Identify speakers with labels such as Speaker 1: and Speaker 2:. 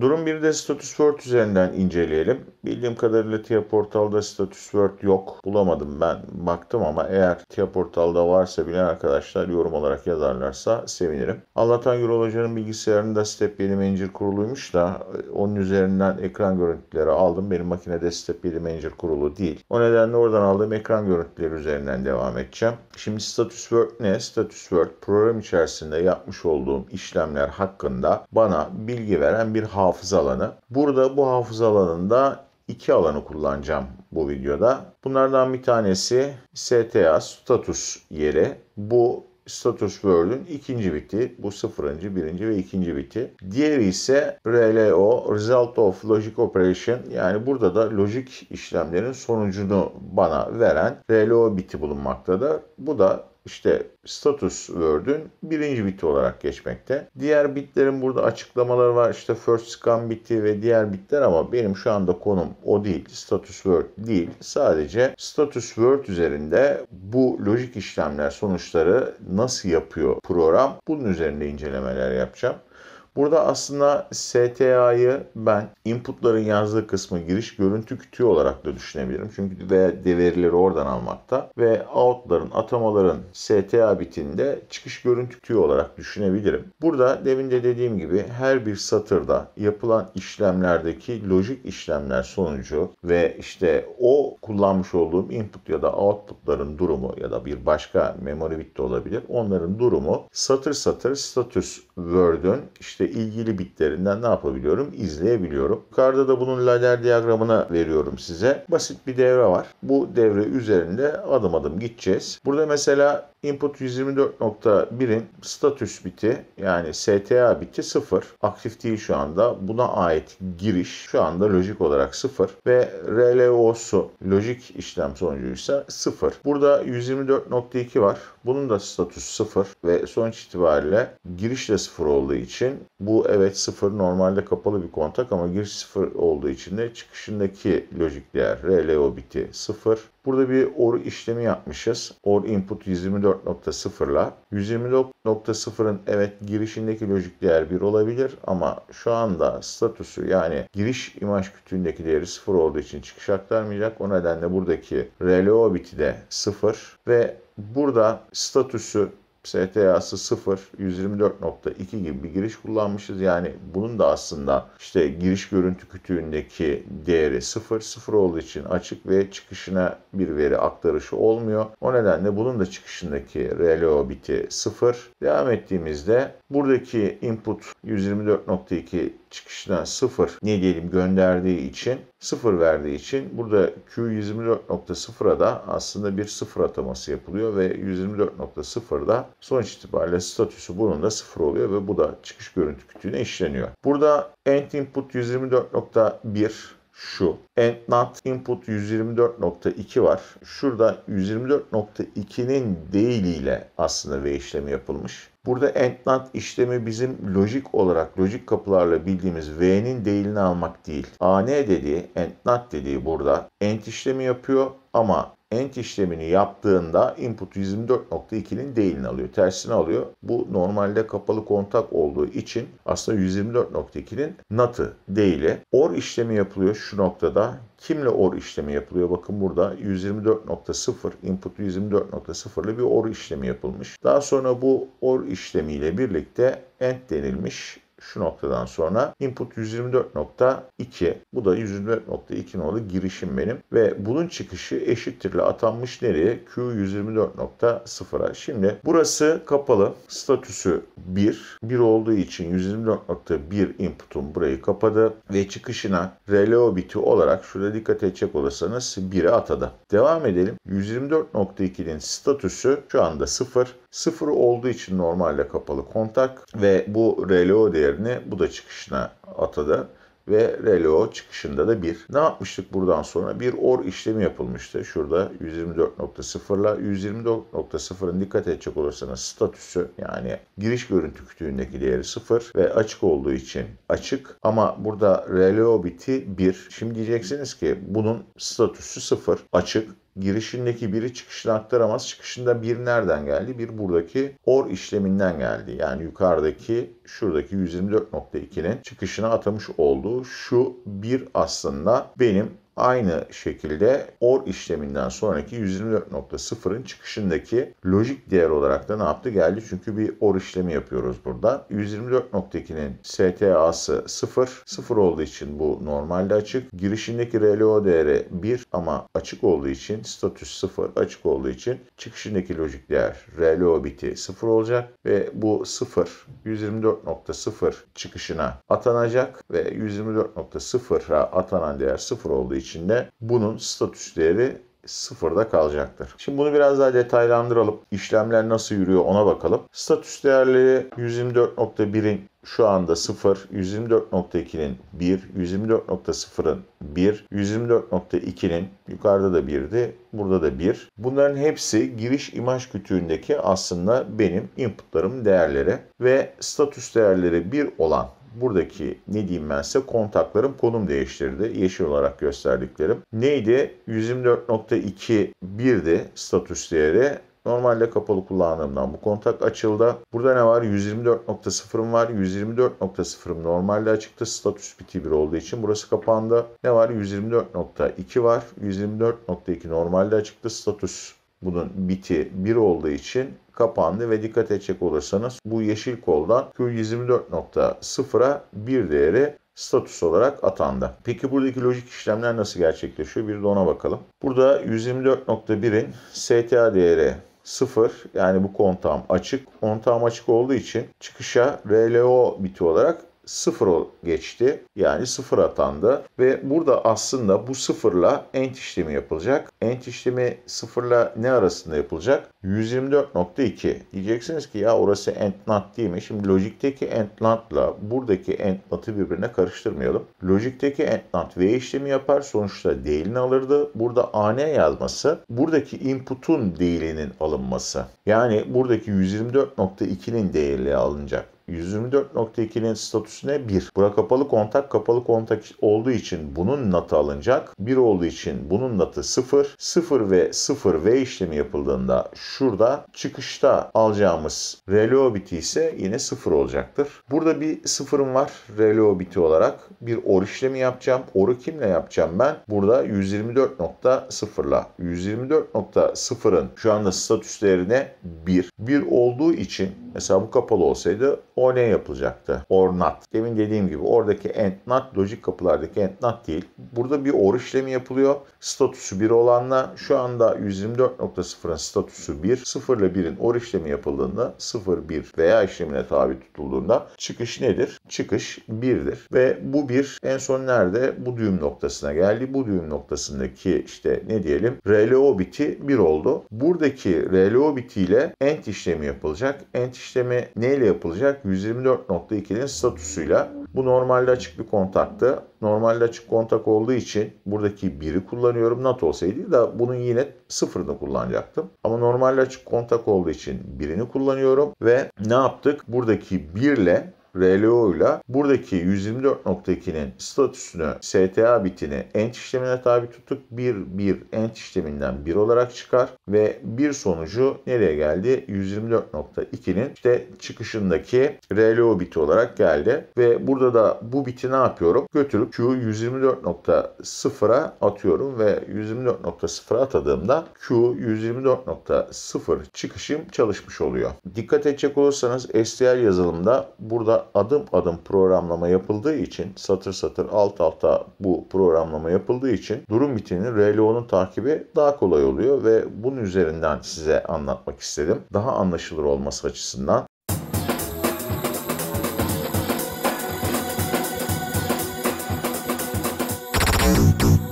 Speaker 1: Durum bir de Status Word üzerinden inceleyelim. Bildiğim kadarıyla TIA Portal'da Status Word yok. Bulamadım ben. Baktım ama eğer TIA Portal'da varsa bilen arkadaşlar yorum olarak yazarlarsa sevinirim. Allah'tan Euroloja'nın bilgisayarında Step 7 Manager kuruluymuş da e, onun üzerinden ekran görüntüleri aldım. Benim makinede Step 7 Manager kurulu değil. O nedenle oradan aldığım ekran görüntüleri üzerinden devam edeceğim. Şimdi Status Word ne? Status Word program içerisinde yapmış olduğum işlemler hakkında bana bilgi veren bir hava hafıza alanı. Burada bu hafıza alanında iki alanı kullanacağım bu videoda. Bunlardan bir tanesi STA status yeri. Bu status word'ün ikinci biti. Bu sıfırıncı, birinci ve ikinci biti. Diğeri ise RLO, Result of Logic Operation. Yani burada da lojik işlemlerin sonucunu bana veren RLO biti bulunmaktadır. Bu da işte status word'ün birinci biti olarak geçmekte. Diğer bitlerin burada açıklamaları var. İşte first scan biti ve diğer bitler ama benim şu anda konum o değil. Status word değil. Sadece status word üzerinde bu lojik işlemler sonuçları nasıl yapıyor program bunun üzerinde incelemeler yapacağım. Burada aslında STA'yı ben inputların yazdığı kısmı giriş görüntü kütüğü olarak da düşünebilirim. Çünkü de verileri oradan almakta ve outların, atamaların STA bitinde çıkış görüntü kütüğü olarak düşünebilirim. Burada demin de dediğim gibi her bir satırda yapılan işlemlerdeki lojik işlemler sonucu ve işte o kullanmış olduğum input ya da outputların durumu ya da bir başka memory bit de olabilir. Onların durumu satır satır status word'ün işte ilgili bitlerinden ne yapabiliyorum? İzleyebiliyorum. Yukarıda da bunun lader diyagramına veriyorum size. Basit bir devre var. Bu devre üzerinde adım adım gideceğiz. Burada mesela Input 124.1'in status biti yani STA biti 0. Aktif değil şu anda. Buna ait giriş şu anda lojik olarak 0 ve RLO'su lojik işlem sonucu ise 0. Burada 124.2 var. Bunun da status 0 ve sonuç itibariyle giriş de 0 olduğu için bu evet 0 normalde kapalı bir kontak ama giriş 0 olduğu için de çıkışındaki lojik değer RLO biti 0. Burada bir OR işlemi yapmışız. OR input 124 124.0'la 124.0'ın evet girişindeki lojik değer 1 olabilir ama şu anda statüsü yani giriş imaj kütüğündeki değeri 0 olduğu için çıkış aktarmayacak. O nedenle buradaki RLO biti de 0 ve burada statüsü STA'sı 0, 124.2 gibi bir giriş kullanmışız. Yani bunun da aslında işte giriş görüntü kütüğündeki değeri 0, 0 olduğu için açık ve çıkışına bir veri aktarışı olmuyor. O nedenle bunun da çıkışındaki RLO biti 0. Devam ettiğimizde buradaki input 124.2 çıkışına 0 ne diyelim gönderdiği için 0 verdiği için burada Q124.0'a da aslında bir 0 ataması yapılıyor ve 124.0'da sonuç itibariyle statüsü bunun da 0 oluyor ve bu da çıkış görüntü kütüğüne işleniyor. Burada end input 124.1 şu. end not input 124.2 var. Şurada 124.2'nin değiliyle aslında V işlemi yapılmış. Burada entnat işlemi bizim lojik olarak lojik kapılarla bildiğimiz V'nin değilini almak değil. AN dediği, entnat dediği burada ent işlemi yapıyor ama ent işlemini yaptığında input 124.2'nin değilini alıyor. Tersini alıyor. Bu normalde kapalı kontak olduğu için aslında 124.2'nin natı değili. OR işlemi yapılıyor şu noktada. Kimle OR işlemi yapılıyor? Bakın burada 124.0 input 124.0'lı bir OR işlemi yapılmış. Daha sonra bu OR işlemiyle birlikte ent denilmiş şu noktadan sonra input 124.2 bu da 124.2 nolu girişim benim ve bunun çıkışı eşittirle atanmış nereye? Q 124.0'a. Şimdi burası kapalı. Statüsü 1. 1 olduğu için 124.1 input'um burayı kapadı ve çıkışına RLO biti olarak şurada dikkat edecek olursanız 1'e atadı. Devam edelim. 124.2'nin statüsü şu anda 0. 0 olduğu için normalde kapalı kontak ve bu RLO değeri görevlerini bu da çıkışına atadı ve relo çıkışında da bir Ne yapmıştık buradan sonra? Bir OR işlemi yapılmıştı. Şurada 124.0 124.0'la 124.0'ın dikkat edecek olursanız statüsü yani giriş görüntü kütüğündeki değeri 0 ve açık olduğu için açık ama burada relo biti 1. Şimdi diyeceksiniz ki bunun statüsü 0 açık girişindeki biri çıkışını aktaramaz. Çıkışında bir nereden geldi? Bir buradaki or işleminden geldi. Yani yukarıdaki şuradaki 124.2'nin çıkışına atamış olduğu şu bir aslında benim Aynı şekilde OR işleminden sonraki 124.0'ın çıkışındaki lojik değer olarak da ne yaptı? Geldi çünkü bir OR işlemi yapıyoruz burada. 124.2'nin STA'sı 0. 0 olduğu için bu normalde açık. Girişindeki RLO değeri 1 ama açık olduğu için statüs 0 açık olduğu için çıkışındaki lojik değer RLO biti 0 olacak ve bu 0 124.0 çıkışına atanacak ve 124.0'a atanan değer 0 olduğu için içinde bunun statüs değeri sıfırda kalacaktır. Şimdi bunu biraz daha detaylandıralım. İşlemler nasıl yürüyor ona bakalım. Statüs değerleri 124.1'in şu anda 0, 124.2'nin 1, 124.0'ın 1, 124.2'nin yukarıda da 1'di, burada da 1. Bunların hepsi giriş imaj kütüğündeki aslında benim inputlarım değerleri ve statüs değerleri 1 olan buradaki ne diyeyim ben size kontaklarım konum değiştirdi. Yeşil olarak gösterdiklerim. Neydi? 124.2 1'di statüs değeri. Normalde kapalı kullandığımdan bu kontak açıldı. Burada ne var? 124.0'ım var. 124.0'ım normalde açıktı. Status biti 1 olduğu için burası kapandı. Ne var? 124.2 var. 124.2 normalde açıktı. Status bunun biti 1 olduğu için kapandı ve dikkat edecek olursanız bu yeşil koldan Q124.0'a 1 değeri status olarak atandı. Peki buradaki lojik işlemler nasıl gerçekleşiyor? Bir de ona bakalım. Burada 124.1'in STA değeri 0 yani bu kontam açık. Kontam açık olduğu için çıkışa RLO biti olarak sıfır geçti. Yani sıfır atandı ve burada aslında bu sıfırla ent işlemi yapılacak. Ent işlemi sıfırla ne arasında yapılacak? 124.2. Diyeceksiniz ki ya orası ent not değil mi? Şimdi logikteki ent not'la buradaki ent not'ı birbirine karıştırmayalım. logikteki ent not v işlemi yapar. Sonuçta değilini alırdı. Burada an yazması buradaki input'un değilinin alınması. Yani buradaki 124.2'nin değeri alınacak. 124.2'nin statüsüne 1. Bura kapalı kontak kapalı kontak olduğu için bunun NAT'ı alınacak. 1 olduğu için bunun NAT'ı 0. 0 ve 0 V işlemi yapıldığında şurada çıkışta alacağımız relo biti ise yine 0 olacaktır. Burada bir sıfırım var relo biti olarak. Bir or işlemi yapacağım. Or'u kimle yapacağım ben? Burada 124.0'la. 124.0'ın şu anda statüs değerine 1. 1 olduğu için Mesela bu kapalı olsaydı o ne yapılacaktı? Or not. Demin dediğim gibi oradaki and not lojik kapılardaki and not değil. Burada bir or işlemi yapılıyor. Statüsü 1 olanla şu anda 124.0'ın statüsü 1. 0 ile 1'in or işlemi yapıldığında 0, 1 veya işlemine tabi tutulduğunda çıkış nedir? Çıkış 1'dir. Ve bu 1 en son nerede? Bu düğüm noktasına geldi. Bu düğüm noktasındaki işte ne diyelim? RLO biti 1 oldu. Buradaki RLO bitiyle end işlemi yapılacak. End işlemi neyle yapılacak? 124.2'nin statüsüyle. Bu normalde açık bir kontaktı. Normalde açık kontak olduğu için buradaki biri kullanıyorum. NAT olsaydı da bunun yine sıfırını kullanacaktım. Ama normalde açık kontak olduğu için birini kullanıyorum ve ne yaptık? Buradaki birle RLO ile buradaki 124.2'nin statüsünü STA bitini ent işlemine tabi tuttuk. 1 1 ent işleminden 1 olarak çıkar ve bir sonucu nereye geldi? 124.2'nin işte çıkışındaki RLO biti olarak geldi ve burada da bu biti ne yapıyorum? Götürüp Q 124.0'a atıyorum ve 124.0'a atadığımda Q 124.0 çıkışım çalışmış oluyor. Dikkat edecek olursanız STL yazılımda burada adım adım programlama yapıldığı için satır satır alt alta bu programlama yapıldığı için durum bitinin RLO'nun takibi daha kolay oluyor ve bunun üzerinden size anlatmak istedim. Daha anlaşılır olması açısından. Thank you.